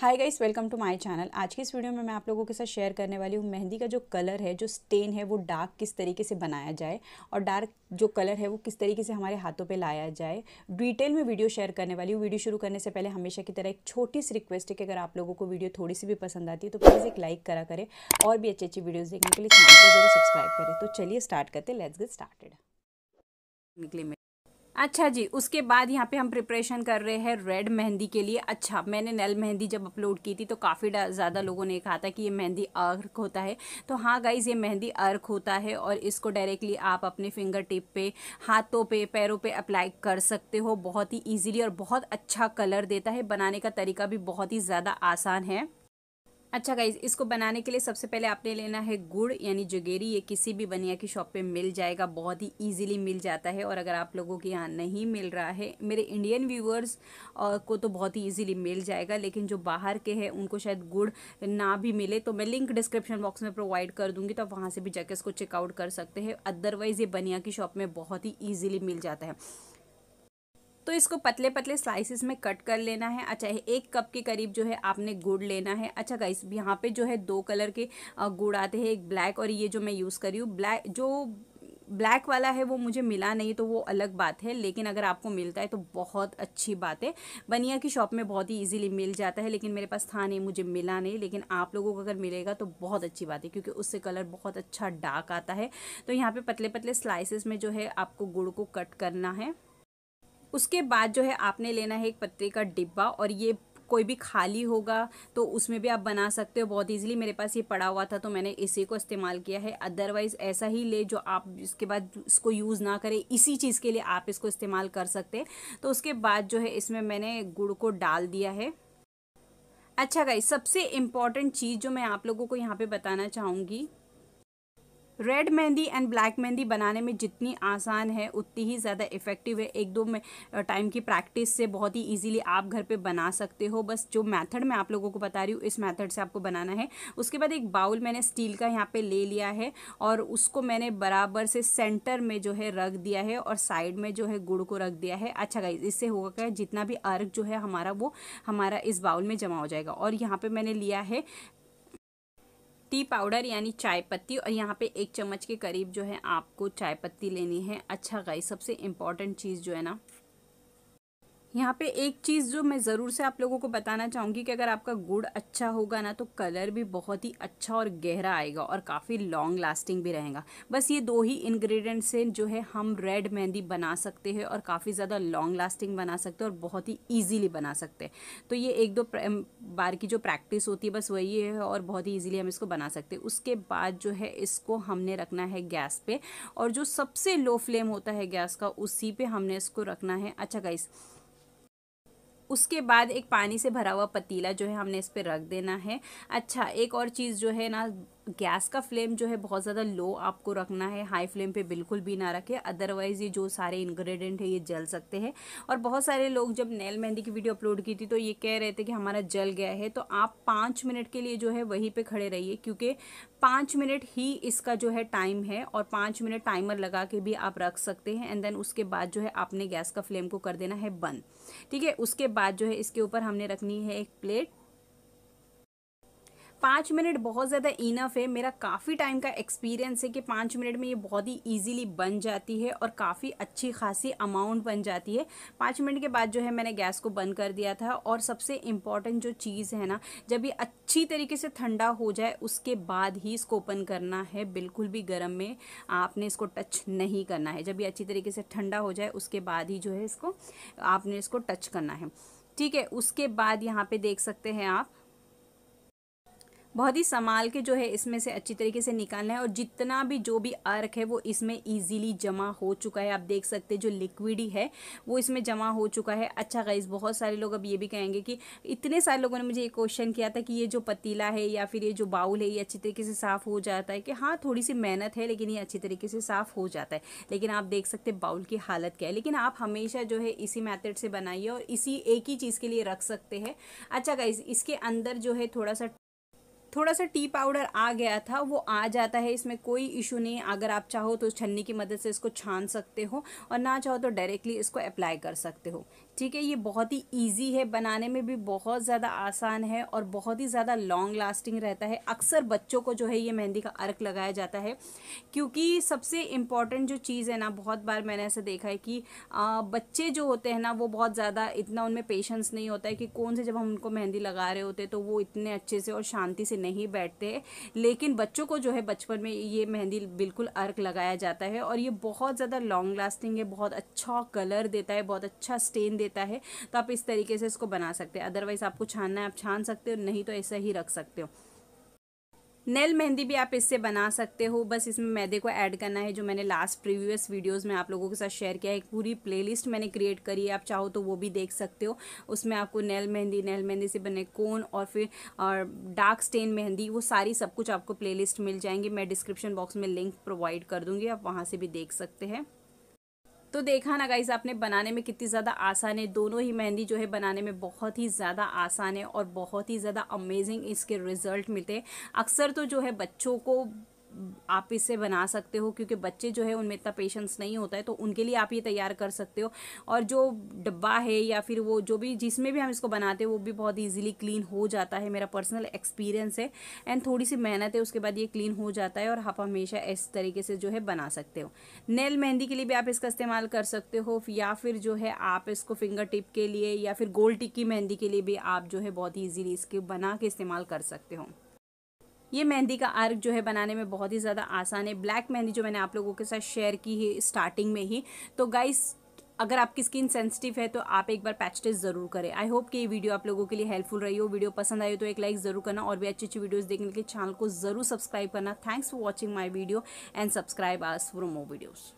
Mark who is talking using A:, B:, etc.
A: hi guys welcome to my channel आज की इस वीडियो में मैं आप लोगों के साथ शेयर करने वाली हूँ मेहंदी का जो कलर है जो स्टेन है वो डार्क किस तरीके से बनाया जाए और डार्क जो कलर है वो किस तरीके से हमारे हाथों पे लाया जाए डिटेल में वीडियो शेयर करने वाली हूँ वीडियो शुरू करने से पहले हमेशा की तरह एक छोटी सी रिक्वेस्ट है कि अगर आप लोगों को वीडियो थोड़ी सी भी पसंद आती है तो प्लीज़ एक लाइक करा करें और भी अच्छी अच्छी वीडियोज़ देखने के लिए चैनल को जरूर सब्सक्राइब करें तो चलिए स्टार्ट करते लेट्स गेट स्टार्टेड निकले अच्छा जी उसके बाद यहाँ पे हम प्रिपरेशन कर रहे हैं रेड मेहंदी के लिए अच्छा मैंने नल मेहंदी जब अपलोड की थी तो काफ़ी ज़्यादा लोगों ने कहा था कि ये मेहंदी अर्क होता है तो हाँ गाइज ये मेहंदी अर्क होता है और इसको डायरेक्टली आप अपने फिंगर टिप पे हाथों पे पैरों पे अप्लाई कर सकते हो बहुत ही ईजिली और बहुत अच्छा कलर देता है बनाने का तरीका भी बहुत ही ज़्यादा आसान है अच्छा गाइज इसको बनाने के लिए सबसे पहले आपने लेना है गुड़ यानी जगेरी ये किसी भी बनिया की शॉप पे मिल जाएगा बहुत ही इजीली मिल जाता है और अगर आप लोगों के यहाँ नहीं मिल रहा है मेरे इंडियन व्यूअर्स को तो बहुत ही इजीली मिल जाएगा लेकिन जो बाहर के हैं उनको शायद गुड़ ना भी मिले तो मैं लिंक डिस्क्रिप्शन बॉक्स में प्रोवाइड कर दूँगी तो आप वहाँ से भी जाके इसको चेकआउट कर सकते हैं अदरवाइज़ ये बनिया की शॉप में बहुत ही ईजिली मिल जाता है तो इसको पतले पतले स्लाइसिस में कट कर लेना है अच्छा एक कप के करीब जो है आपने गुड़ लेना है अच्छा गाइस यहाँ पे जो है दो कलर के गुड़ आते हैं एक ब्लैक और ये जो मैं यूज़ करी हूँ ब्लैक जो ब्लैक वाला है वो मुझे मिला नहीं तो वो अलग बात है लेकिन अगर आपको मिलता है तो बहुत अच्छी बात है बनिया की शॉप में बहुत ही इजीली मिल जाता है लेकिन मेरे पास था नहीं मुझे मिला नहीं लेकिन आप लोगों को अगर मिलेगा तो बहुत अच्छी बात है क्योंकि उससे कलर बहुत अच्छा डार्क आता है तो यहाँ पर पतले पतले स्लाइसिस में जो है आपको गुड़ को कट करना है उसके बाद जो है आपने लेना है एक पत्ते का डिब्बा और ये कोई भी खाली होगा तो उसमें भी आप बना सकते हो बहुत इजीली मेरे पास ये पड़ा हुआ था तो मैंने इसी को इस्तेमाल किया है अदरवाइज़ ऐसा ही ले जो आप इसके बाद इसको यूज़ ना करें इसी चीज़ के लिए आप इसको इस्तेमाल कर सकते तो उसके बाद जो है इसमें मैंने गुड़ को डाल दिया है अच्छा गाई सबसे इम्पॉर्टेंट चीज़ जो मैं आप लोगों को यहाँ पे बताना चाहूँगी red mehndi and black mehndi बनाने में जितनी आसान है उतनी ही ज़्यादा इफ़ेक्टिव है एक दो टाइम की प्रैक्टिस से बहुत ही ईजिली आप घर पे बना सकते हो बस जो मेथड मैं आप लोगों को बता रही हूँ इस मेथड से आपको बनाना है उसके बाद एक बाउल मैंने स्टील का यहाँ पे ले लिया है और उसको मैंने बराबर से सेंटर में जो है रख दिया है और साइड में जो है गुड़ को रख दिया है अच्छा गाइज इससे होगा क्या जितना भी अर्घ जो है हमारा वो हमारा इस बाउल में जमा हो जाएगा और यहाँ पर मैंने लिया है टी पाउडर यानी चाय पत्ती और यहाँ पे एक चम्मच के करीब जो है आपको चाय पत्ती लेनी है अच्छा गाई सबसे इम्पॉर्टेंट चीज़ जो है ना यहाँ पे एक चीज़ जो मैं ज़रूर से आप लोगों को बताना चाहूँगी कि अगर आपका गुड़ अच्छा होगा ना तो कलर भी बहुत ही अच्छा और गहरा आएगा और काफ़ी लॉन्ग लास्टिंग भी रहेगा बस ये दो ही इंग्रेडिएंट से जो है हम रेड मेहंदी बना सकते हैं और काफ़ी ज़्यादा लॉन्ग लास्टिंग बना सकते हैं और बहुत ही ईजीली बना सकते हैं तो ये एक दो बार की जो प्रैक्टिस होती है बस वही है और बहुत ही ईजिली हम इसको बना सकते हैं उसके बाद जो है इसको हमने रखना है गैस पर और जो सबसे लो फ्लेम होता है गैस का उसी पर हमने इसको रखना है अच्छा गाइस उसके बाद एक पानी से भरा हुआ पतीला जो है हमने इस पर रख देना है अच्छा एक और चीज़ जो है ना गैस का फ्लेम जो है बहुत ज़्यादा लो आपको रखना है हाई फ्लेम पे बिल्कुल भी ना रखें अदरवाइज़ ये जो सारे इंग्रेडिएंट है ये जल सकते हैं और बहुत सारे लोग जब नेल मेहंदी की वीडियो अपलोड की थी तो ये कह रहे थे कि हमारा जल गया है तो आप पाँच मिनट के लिए जो है वहीं पर खड़े रहिए क्योंकि पाँच मिनट ही इसका जो है टाइम है और पाँच मिनट टाइमर लगा के भी आप रख सकते हैं एंड देन उसके बाद जो है आपने गैस का फ्लेम को कर देना है बंद ठीक है उसके बाद जो है इसके ऊपर हमने रखनी है एक प्लेट पाँच मिनट बहुत ज़्यादा इनफ है मेरा काफ़ी टाइम का एक्सपीरियंस है कि पाँच मिनट में ये बहुत ही ईजिली बन जाती है और काफ़ी अच्छी खासी अमाउंट बन जाती है पाँच मिनट के बाद जो है मैंने गैस को बंद कर दिया था और सबसे इम्पॉर्टेंट जो चीज़ है ना जब ये अच्छी तरीके से ठंडा हो जाए उसके बाद ही इसको ओपन करना है बिल्कुल भी गर्म में आपने इसको टच नहीं करना है जब ये अच्छी तरीके से ठंडा हो जाए उसके बाद ही जो है इसको आपने इसको टच करना है ठीक है उसके बाद यहाँ पे देख सकते हैं आप बहुत ही संभाल के जो है इसमें से अच्छी तरीके से निकालना है और जितना भी जो भी अर्क है वो इसमें ईजिली जमा हो चुका है आप देख सकते हैं जो लिक्विड ही है वो इसमें जमा हो चुका है अच्छा गाइज बहुत सारे लोग अब ये भी कहेंगे कि इतने सारे लोगों ने मुझे ये क्वेश्चन किया था कि ये जो पतीला है या फिर ये जो बाउल है ये अच्छी तरीके से साफ़ हो जाता है कि हाँ थोड़ी सी मेहनत है लेकिन ये अच्छी तरीके से साफ़ हो जाता है लेकिन आप देख सकते हैं बाउल की हालत क्या है लेकिन आप हमेशा जो है इसी मैथड से बनाइए और इसी एक ही चीज़ के लिए रख सकते हैं अच्छा गाइज इसके अंदर जो है थोड़ा सा थोड़ा सा टी पाउडर आ गया था वो आ जाता है इसमें कोई इशू नहीं अगर आप चाहो तो छन्नी की मदद से इसको छान सकते हो और ना चाहो तो डायरेक्टली इसको अप्लाई कर सकते हो ठीक है ये बहुत ही ईजी है बनाने में भी बहुत ज़्यादा आसान है और बहुत ही ज़्यादा लॉन्ग लास्टिंग रहता है अक्सर बच्चों को जो है ये मेहंदी का अर्क लगाया जाता है क्योंकि सबसे इम्पॉर्टेंट जो चीज़ है ना बहुत बार मैंने ऐसे देखा है कि आ, बच्चे जो होते हैं ना वो बहुत ज़्यादा इतना उनमें पेशेंस नहीं होता है कि कौन से जब हम उनको मेहंदी लगा रहे होते तो वो इतने अच्छे से और शांति से नहीं बैठते लेकिन बच्चों को जो है बचपन में ये मेहंदी बिल्कुल अर्क लगाया जाता है और ये बहुत ज़्यादा लॉन्ग लास्टिंग है बहुत अच्छा कलर देता है बहुत अच्छा स्टेन देता देता है तो आप इस तरीके से इसको बना सकते हैं अदरवाइज़ आपको छानना है आप छान सकते हो नहीं तो ऐसा ही रख सकते हो नेल मेहंदी भी आप इससे बना सकते हो बस इसमें मैदे को ऐड करना है जो मैंने लास्ट प्रीवियस वीडियोस में आप लोगों के साथ शेयर किया है एक पूरी प्लेलिस्ट मैंने क्रिएट करी है आप चाहो तो वो भी देख सकते हो उसमें आपको नेल मेहंदी नेल मेहंदी से बने कोन और फिर और डार्क स्टेन मेहंदी वो सारी सब कुछ आपको प्ले मिल जाएंगी मैं डिस्क्रिप्शन बॉक्स में लिंक प्रोवाइड कर दूँगी आप वहाँ से भी देख सकते हैं तो देखा ना गाइज़ आपने बनाने में कितनी ज़्यादा आसान है दोनों ही मेहंदी जो है बनाने में बहुत ही ज़्यादा आसान है और बहुत ही ज़्यादा अमेजिंग इसके रिज़ल्ट मिलते हैं अक्सर तो जो है बच्चों को आप इससे बना सकते हो क्योंकि बच्चे जो है उनमें इतना पेशेंस नहीं होता है तो उनके लिए आप ये तैयार कर सकते हो और जो डब्बा है या फिर वो जो भी जिसमें भी हम इसको बनाते हैं वो भी बहुत ईजिली क्लीन हो जाता है मेरा पर्सनल एक्सपीरियंस है एंड थोड़ी सी मेहनत है उसके बाद ये क्लीन हो जाता है और आप हमेशा इस तरीके से जो है बना सकते हो नेल मेहंदी के लिए भी आप इसका इस्तेमाल कर सकते हो या फिर जो है आप इसको फिंगर टिप के लिए या फिर गोल टिक्की मेहंदी के लिए भी आप जो है बहुत ईजीली इसके बना के इस्तेमाल कर सकते हो ये मेहंदी का आर्क जो है बनाने में बहुत ही ज़्यादा आसान है ब्लैक मेहंदी जो मैंने आप लोगों के साथ शेयर की है स्टार्टिंग में ही तो गाइस अगर आपकी स्किन सेंसिटिव है तो आप एक बार पैच टेस्ट ज़रूर करें आई होप कि ये वीडियो आप लोगों के लिए हेल्पफुल रही हो वीडियो पसंद आई हो तो एक लाइक ज़रूर करना और भी अच्छी अच्छी वीडियोस देखने के लिए चैनल को ज़रूर सब्सक्राइब करना thanks for watching my video and subscribe us for more videos